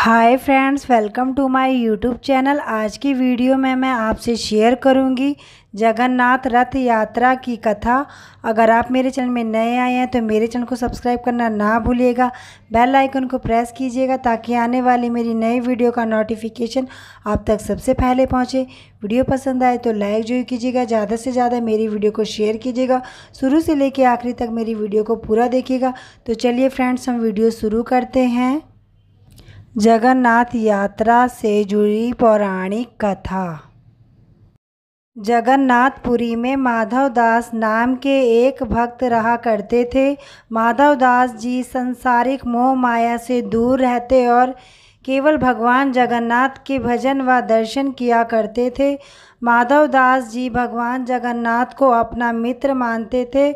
hi friends welcome to my YouTube channel आज की video में मैं आपसे शेयर करूंगी जगन्नाथ रथ यात्रा की कथा अगर आप मेरे चैनल में नए आए हैं तो मेरे चैनल को सब्सक्राइब करना ना भूलिएगा बेल आइकन को प्रेस कीजिएगा ताकि आने वाली मेरी नई वीडियो का नोटिफिकेशन आप तक सबसे पहले पहुंचे वीडियो पसंद आए तो लाइक जो कीजिएगा ज़्यादा से ज़्यादा मेरी वीडियो को शेयर कीजिएगा शुरू से लेकर आखिरी तक मेरी वीडियो को पूरा देखिएगा तो चलिए फ्रेंड्स हम वीडियो शुरू करते हैं जगन्नाथ यात्रा से जुड़ी पौराणिक कथा जगन्नाथपुरी में माधव दास नाम के एक भक्त रहा करते थे माधव दास जी संसारिक मोह माया से दूर रहते और केवल भगवान जगन्नाथ के भजन व दर्शन किया करते थे माधव दास जी भगवान जगन्नाथ को अपना मित्र मानते थे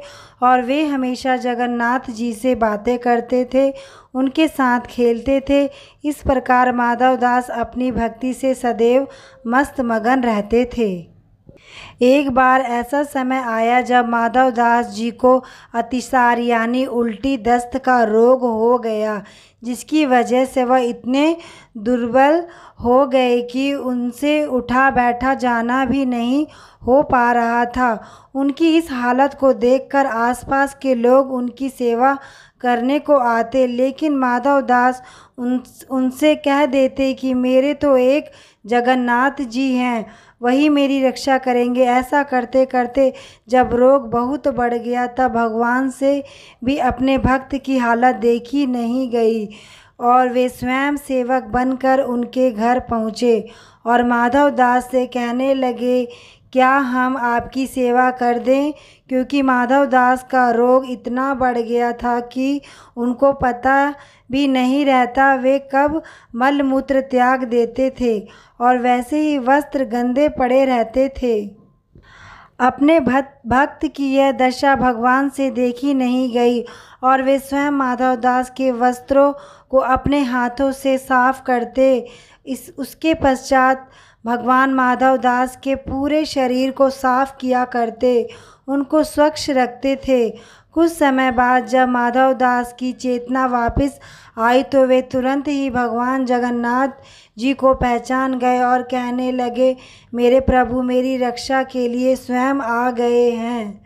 और वे हमेशा जगन्नाथ जी से बातें करते थे उनके साथ खेलते थे इस प्रकार माधव दास अपनी भक्ति से सदैव मस्त मगन रहते थे एक बार ऐसा समय आया जब माधवदास जी को अतिसार यानी उल्टी दस्त का रोग हो गया जिसकी वजह से वह इतने दुर्बल हो गए कि उनसे उठा बैठा जाना भी नहीं हो पा रहा था उनकी इस हालत को देखकर आसपास के लोग उनकी सेवा करने को आते लेकिन माधव दास उन उनसे कह देते कि मेरे तो एक जगन्नाथ जी हैं वही मेरी रक्षा करेंगे ऐसा करते करते जब रोग बहुत बढ़ गया तब भगवान से भी अपने भक्त की हालत देखी नहीं गई और वे स्वयं सेवक बनकर उनके घर पहुँचे और माधव दास से कहने लगे क्या हम आपकी सेवा कर दें क्योंकि माधव दास का रोग इतना बढ़ गया था कि उनको पता भी नहीं रहता वे कब मल मूत्र त्याग देते थे और वैसे ही वस्त्र गंदे पड़े रहते थे अपने भक्त भक्त की यह दशा भगवान से देखी नहीं गई और वे स्वयं माधव दास के वस्त्रों को अपने हाथों से साफ करते इस उसके पश्चात भगवान माधव दास के पूरे शरीर को साफ किया करते उनको स्वच्छ रखते थे कुछ समय बाद जब माधव दास की चेतना वापस आई तो वे तुरंत ही भगवान जगन्नाथ जी को पहचान गए और कहने लगे मेरे प्रभु मेरी रक्षा के लिए स्वयं आ गए हैं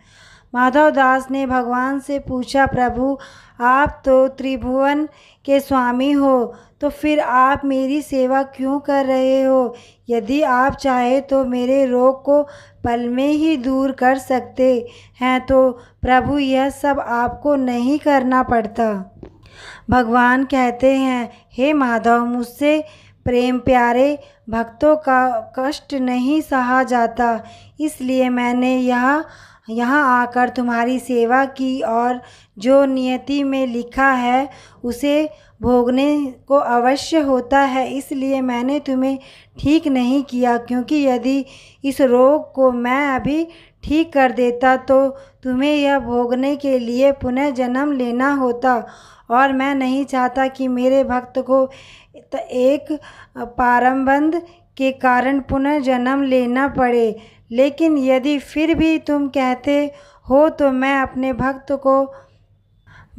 माधव दास ने भगवान से पूछा प्रभु आप तो त्रिभुवन के स्वामी हो तो फिर आप मेरी सेवा क्यों कर रहे हो यदि आप चाहे तो मेरे रोग को पल में ही दूर कर सकते हैं तो प्रभु यह सब आपको नहीं करना पड़ता भगवान कहते हैं हे माधव मुझसे प्रेम प्यारे भक्तों का कष्ट नहीं सहा जाता इसलिए मैंने यह यहाँ आकर तुम्हारी सेवा की और जो नियति में लिखा है उसे भोगने को अवश्य होता है इसलिए मैंने तुम्हें ठीक नहीं किया क्योंकि यदि इस रोग को मैं अभी ठीक कर देता तो तुम्हें यह भोगने के लिए पुनः जन्म लेना होता और मैं नहीं चाहता कि मेरे भक्त को एक पारंबंद के कारण पुनः जन्म लेना पड़े लेकिन यदि फिर भी तुम कहते हो तो मैं अपने भक्त को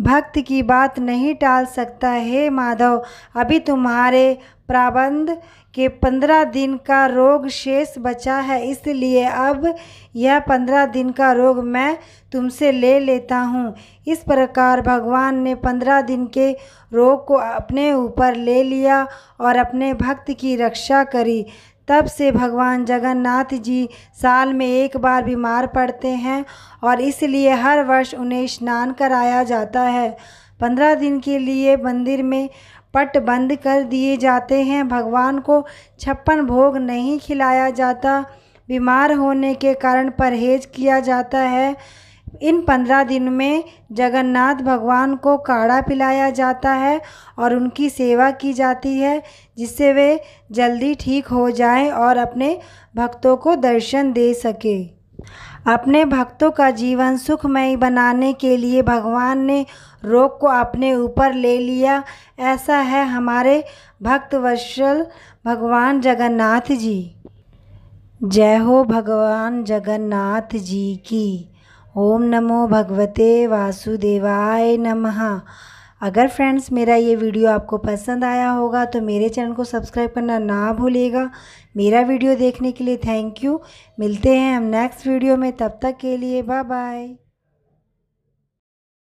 भक्त की बात नहीं टाल सकता हे माधव अभी तुम्हारे प्राबंध के पंद्रह दिन का रोग शेष बचा है इसलिए अब यह पंद्रह दिन का रोग मैं तुमसे ले लेता हूँ इस प्रकार भगवान ने पंद्रह दिन के रोग को अपने ऊपर ले लिया और अपने भक्त की रक्षा करी तब से भगवान जगन्नाथ जी साल में एक बार बीमार पड़ते हैं और इसलिए हर वर्ष उन्हें स्नान कराया जाता है पंद्रह दिन के लिए मंदिर में पट बंद कर दिए जाते हैं भगवान को छप्पन भोग नहीं खिलाया जाता बीमार होने के कारण परहेज किया जाता है इन पंद्रह दिन में जगन्नाथ भगवान को काढ़ा पिलाया जाता है और उनकी सेवा की जाती है जिससे वे जल्दी ठीक हो जाएं और अपने भक्तों को दर्शन दे सकें अपने भक्तों का जीवन सुखमय बनाने के लिए भगवान ने रोग को अपने ऊपर ले लिया ऐसा है हमारे भक्त वत्सल भगवान जगन्नाथ जी जय हो भगवान जगन्नाथ जी की ओम नमो भगवते वासुदेवाय नमः अगर फ्रेंड्स मेरा ये वीडियो आपको पसंद आया होगा तो मेरे चैनल को सब्सक्राइब करना ना भूलिएगा मेरा वीडियो देखने के लिए थैंक यू मिलते हैं हम नेक्स्ट वीडियो में तब तक के लिए बाय बाय